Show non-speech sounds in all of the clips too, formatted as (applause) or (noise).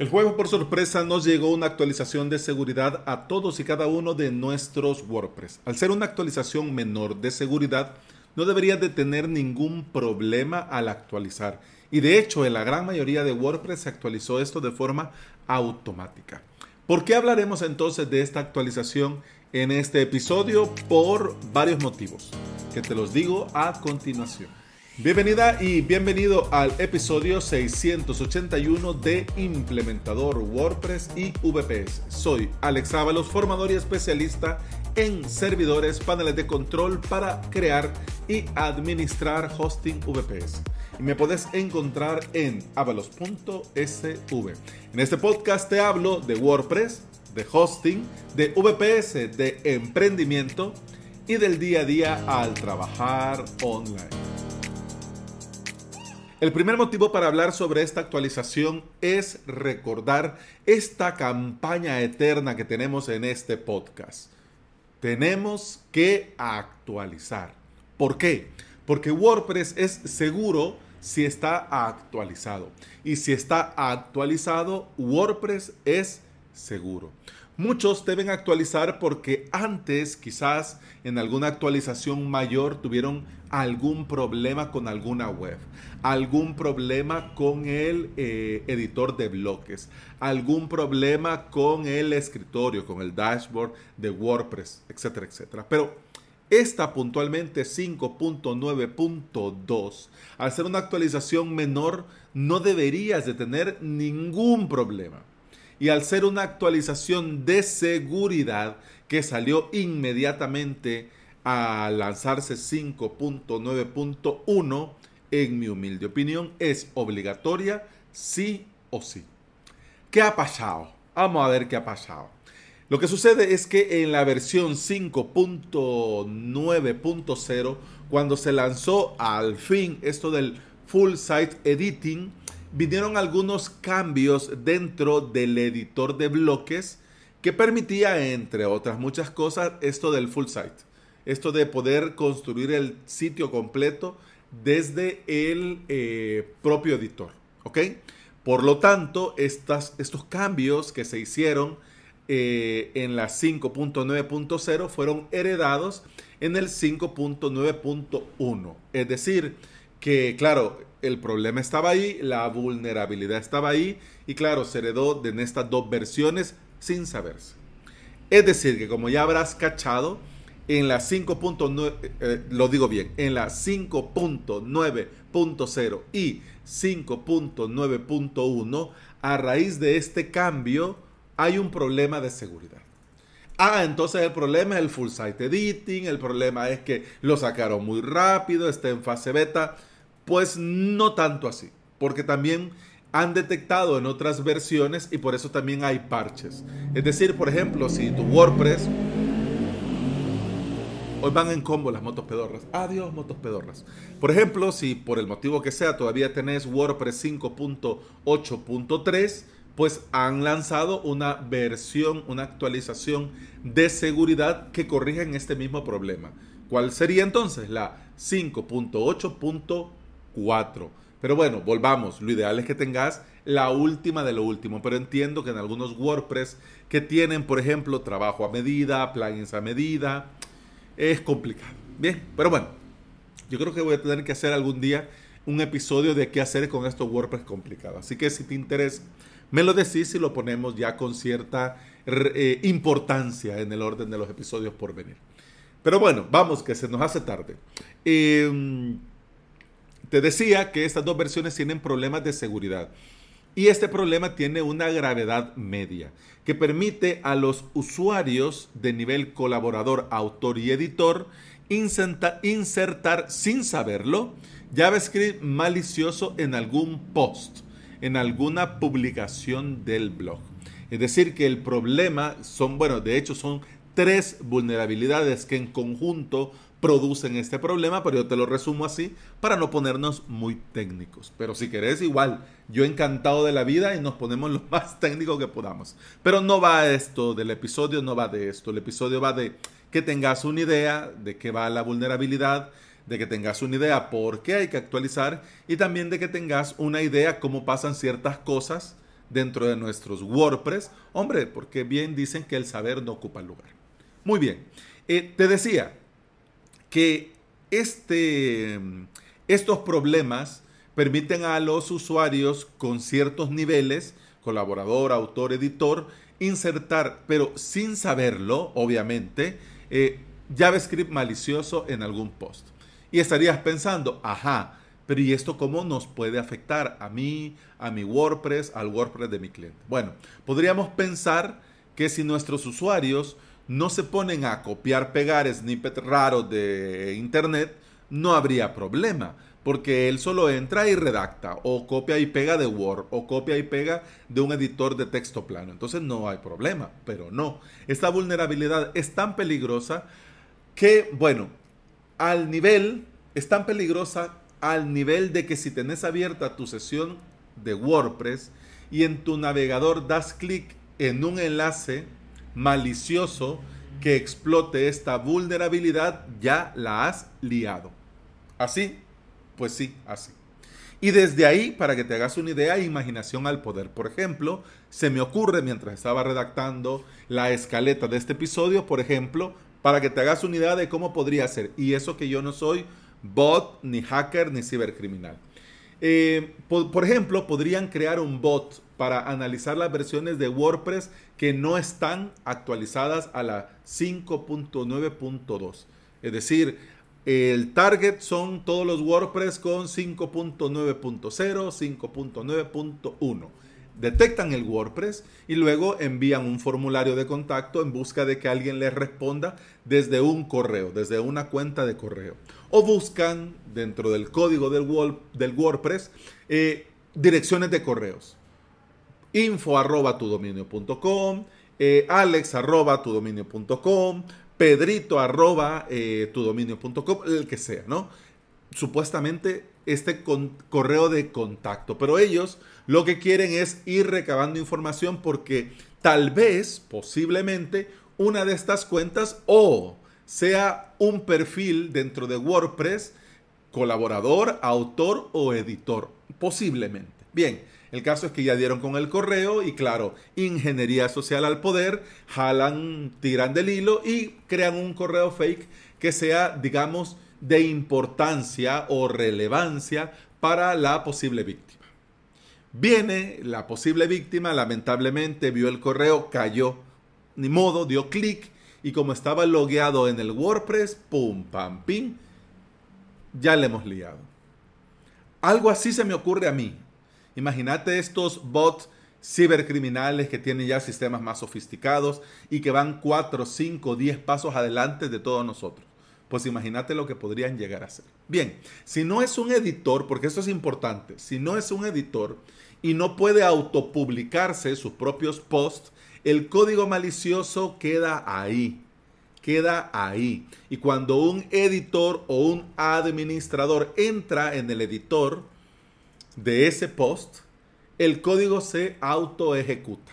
El juego por sorpresa nos llegó una actualización de seguridad a todos y cada uno de nuestros WordPress. Al ser una actualización menor de seguridad, no debería de tener ningún problema al actualizar. Y de hecho, en la gran mayoría de WordPress se actualizó esto de forma automática. ¿Por qué hablaremos entonces de esta actualización en este episodio? Por varios motivos, que te los digo a continuación. Bienvenida y bienvenido al episodio 681 de Implementador WordPress y VPS. Soy Alex Ábalos, formador y especialista en servidores, paneles de control para crear y administrar hosting VPS. Y me podés encontrar en avalos.sv. En este podcast te hablo de WordPress, de hosting, de VPS, de emprendimiento y del día a día al trabajar online. El primer motivo para hablar sobre esta actualización es recordar esta campaña eterna que tenemos en este podcast. Tenemos que actualizar. ¿Por qué? Porque WordPress es seguro si está actualizado. Y si está actualizado, WordPress es seguro. Muchos deben actualizar porque antes quizás en alguna actualización mayor tuvieron algún problema con alguna web, algún problema con el eh, editor de bloques, algún problema con el escritorio, con el dashboard de WordPress, etcétera, etcétera. Pero esta puntualmente 5.9.2, al ser una actualización menor, no deberías de tener ningún problema y al ser una actualización de seguridad que salió inmediatamente a lanzarse 5.9.1, en mi humilde opinión, es obligatoria sí o sí. ¿Qué ha pasado? Vamos a ver qué ha pasado. Lo que sucede es que en la versión 5.9.0, cuando se lanzó al fin esto del full site editing, vinieron algunos cambios dentro del editor de bloques que permitía, entre otras muchas cosas, esto del full site. Esto de poder construir el sitio completo desde el eh, propio editor. ¿Ok? Por lo tanto, estas, estos cambios que se hicieron eh, en la 5.9.0 fueron heredados en el 5.9.1. Es decir, que claro, el problema estaba ahí, la vulnerabilidad estaba ahí y claro, se heredó de en estas dos versiones sin saberse. Es decir, que como ya habrás cachado, en la 5.9, eh, lo digo bien, en la 5.9.0 y 5.9.1, a raíz de este cambio hay un problema de seguridad. Ah, entonces el problema es el full site editing, el problema es que lo sacaron muy rápido, está en fase beta. Pues no tanto así, porque también han detectado en otras versiones y por eso también hay parches. Es decir, por ejemplo, si tu WordPress... Hoy van en combo las motos pedorras. Adiós, motos pedorras. Por ejemplo, si por el motivo que sea todavía tenés WordPress 5.8.3, pues han lanzado una versión, una actualización de seguridad que en este mismo problema. ¿Cuál sería entonces la 5.8.3? cuatro, Pero bueno, volvamos. Lo ideal es que tengas la última de lo último. Pero entiendo que en algunos WordPress que tienen, por ejemplo, trabajo a medida, plugins a medida, es complicado. Bien, pero bueno, yo creo que voy a tener que hacer algún día un episodio de qué hacer con estos WordPress complicados. Así que si te interesa, me lo decís y lo ponemos ya con cierta eh, importancia en el orden de los episodios por venir. Pero bueno, vamos, que se nos hace tarde. Eh, te decía que estas dos versiones tienen problemas de seguridad. Y este problema tiene una gravedad media, que permite a los usuarios de nivel colaborador, autor y editor insertar, sin saberlo JavaScript malicioso en algún post, en alguna publicación del blog. Es decir, que el problema son, bueno, de hecho son tres vulnerabilidades que en conjunto producen este problema, pero yo te lo resumo así para no ponernos muy técnicos. Pero si querés, igual, yo encantado de la vida y nos ponemos (laughs) lo más técnico que podamos. Pero no va esto del episodio, no va de esto. El episodio va de que tengas una idea de qué va la vulnerabilidad, de que tengas una idea por qué hay que actualizar y también de que tengas una idea cómo pasan ciertas cosas dentro de nuestros WordPress. Hombre, porque bien dicen que el saber no ocupa lugar. Muy bien. Eh, te decía, que este, estos problemas permiten a los usuarios con ciertos niveles, colaborador, autor, editor, insertar, pero sin saberlo, obviamente, eh, JavaScript malicioso en algún post. Y estarías pensando, ajá, pero ¿y esto cómo nos puede afectar a mí, a mi WordPress, al WordPress de mi cliente? Bueno, podríamos pensar que si nuestros usuarios no se ponen a copiar, pegar snippets raros de internet, no habría problema. Porque él solo entra y redacta, o copia y pega de Word, o copia y pega de un editor de texto plano. Entonces no hay problema, pero no. Esta vulnerabilidad es tan peligrosa que, bueno, al nivel, es tan peligrosa al nivel de que si tenés abierta tu sesión de WordPress y en tu navegador das clic en un enlace malicioso que explote esta vulnerabilidad, ya la has liado. ¿Así? Pues sí, así. Y desde ahí, para que te hagas una idea, imaginación al poder. Por ejemplo, se me ocurre mientras estaba redactando la escaleta de este episodio, por ejemplo, para que te hagas una idea de cómo podría ser. Y eso que yo no soy bot, ni hacker, ni cibercriminal. Eh, por ejemplo, podrían crear un bot para analizar las versiones de WordPress que no están actualizadas a la 5.9.2. Es decir, el target son todos los WordPress con 5.9.0, 5.9.1. Detectan el WordPress y luego envían un formulario de contacto en busca de que alguien les responda desde un correo, desde una cuenta de correo. O buscan dentro del código del, WordPress eh, direcciones de correos info arroba pedrito@tudominio.com, alex pedrito el que sea, ¿no? Supuestamente este correo de contacto, pero ellos lo que quieren es ir recabando información porque tal vez, posiblemente, una de estas cuentas o sea un perfil dentro de WordPress, colaborador, autor o editor, posiblemente. Bien, el caso es que ya dieron con el correo y claro, ingeniería social al poder, jalan, tiran del hilo y crean un correo fake que sea, digamos, de importancia o relevancia para la posible víctima. Viene la posible víctima, lamentablemente vio el correo, cayó, ni modo, dio clic y como estaba logueado en el WordPress, pum, pam, pim, ya le hemos liado. Algo así se me ocurre a mí. Imagínate estos bots cibercriminales que tienen ya sistemas más sofisticados y que van 4, 5, 10 pasos adelante de todos nosotros. Pues imagínate lo que podrían llegar a hacer. Bien, si no es un editor, porque esto es importante, si no es un editor y no puede autopublicarse sus propios posts, el código malicioso queda ahí, queda ahí. Y cuando un editor o un administrador entra en el editor, de ese post, el código se auto ejecuta.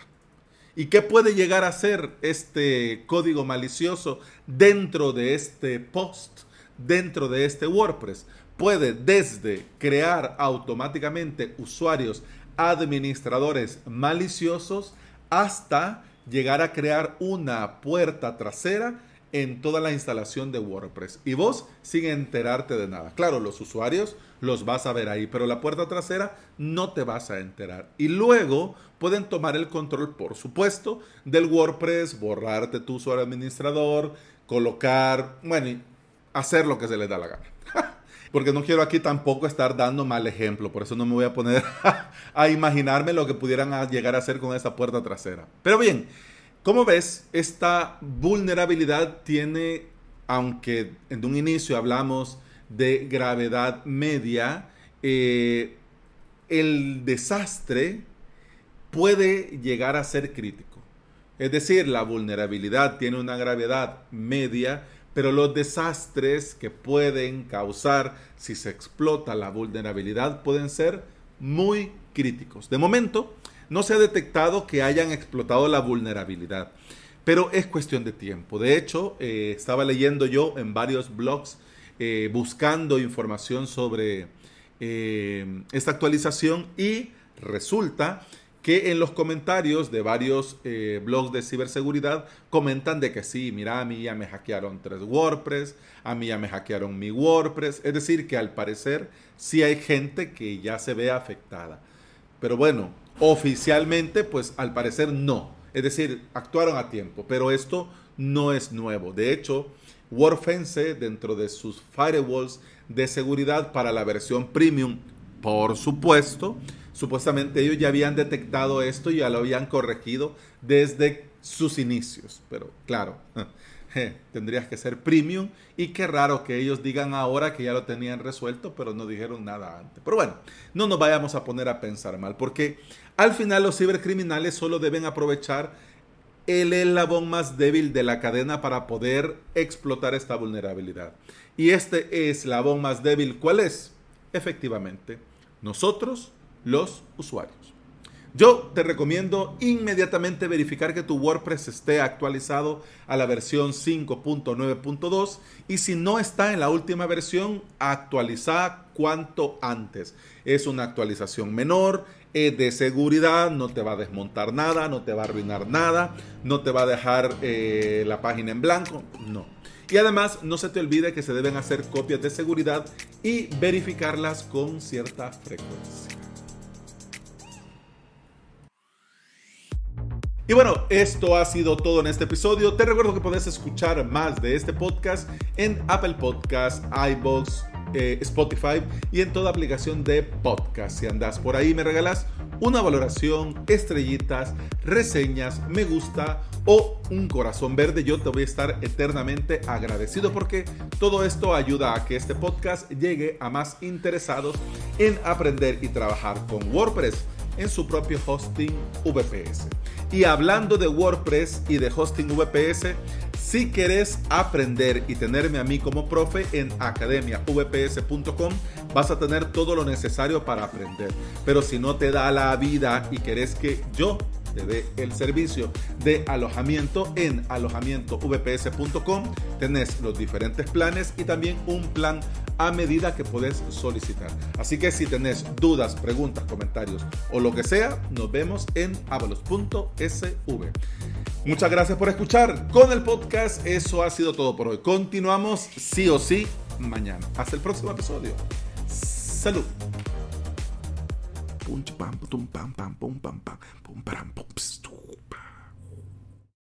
¿Y qué puede llegar a ser este código malicioso dentro de este post, dentro de este WordPress? Puede desde crear automáticamente usuarios administradores maliciosos hasta llegar a crear una puerta trasera en toda la instalación de WordPress y vos sin enterarte de nada. Claro, los usuarios los vas a ver ahí, pero la puerta trasera no te vas a enterar. Y luego pueden tomar el control, por supuesto, del WordPress, borrarte tu usuario administrador, colocar, bueno, hacer lo que se les da la gana. (laughs) Porque no quiero aquí tampoco estar dando mal ejemplo, por eso no me voy a poner (laughs) a imaginarme lo que pudieran llegar a hacer con esa puerta trasera. Pero bien, como ves, esta vulnerabilidad tiene, aunque en un inicio hablamos de gravedad media, eh, el desastre puede llegar a ser crítico. Es decir, la vulnerabilidad tiene una gravedad media, pero los desastres que pueden causar si se explota la vulnerabilidad pueden ser muy críticos. De momento, no se ha detectado que hayan explotado la vulnerabilidad. Pero es cuestión de tiempo. De hecho, eh, estaba leyendo yo en varios blogs eh, buscando información sobre eh, esta actualización y resulta que en los comentarios de varios blogs de ciberseguridad comentan de que sí, mira, a mí ya me hackearon tres WordPress, a mí ya me hackearon mi WordPress, es decir, que al parecer sí hay gente que ya se ve afectada. Pero bueno, Oficialmente, pues al parecer no. Es decir, actuaron a tiempo, pero esto no es nuevo. De hecho, Warfence dentro de sus firewalls de seguridad para la versión premium, por supuesto, supuestamente ellos ya habían detectado esto y ya lo habían corregido desde sus inicios, pero claro, tendrías que ser premium. Y qué raro que ellos digan ahora que ya lo tenían resuelto, pero no dijeron nada antes. Pero bueno, no nos vayamos a poner a pensar mal, porque al final los cibercriminales solo deben aprovechar el eslabón más débil de la cadena para poder explotar esta vulnerabilidad. Y este eslabón más débil, ¿cuál es? Efectivamente, nosotros, los usuarios. Yo te recomiendo inmediatamente verificar que tu WordPress esté actualizado a la versión 5.9.2 y si no está en la última versión, actualiza cuanto antes. Es una actualización menor, es de seguridad, no te va a desmontar nada, no te va a arruinar nada, no te va a dejar eh, la página en blanco, no. Y además no se te olvide que se deben hacer copias de seguridad y verificarlas con cierta frecuencia. Y bueno, esto ha sido todo en este episodio. Te recuerdo que puedes escuchar más de este podcast en Apple Podcasts, iBox, eh, Spotify y en toda aplicación de podcast. Si andas por ahí, me regalas una valoración, estrellitas, reseñas, me gusta o un corazón verde. Yo te voy a estar eternamente agradecido porque todo esto ayuda a que este podcast llegue a más interesados en aprender y trabajar con WordPress en su propio hosting VPS. Y hablando de WordPress y de hosting VPS, si querés aprender y tenerme a mí como profe en academiavps.com, vas a tener todo lo necesario para aprender. Pero si no te da la vida y querés que yo te el servicio de alojamiento en alojamientovps.com. Tenés los diferentes planes y también un plan a medida que podés solicitar. Así que si tenés dudas, preguntas, comentarios o lo que sea, nos vemos en avalos.sv. Muchas gracias por escuchar. Con el podcast eso ha sido todo por hoy. Continuamos sí o sí mañana. Hasta el próximo episodio. Salud. pum, pam, pum, pam, pam, pum, pam, pum, pam, pum, pam, pum, pam, pum, pum,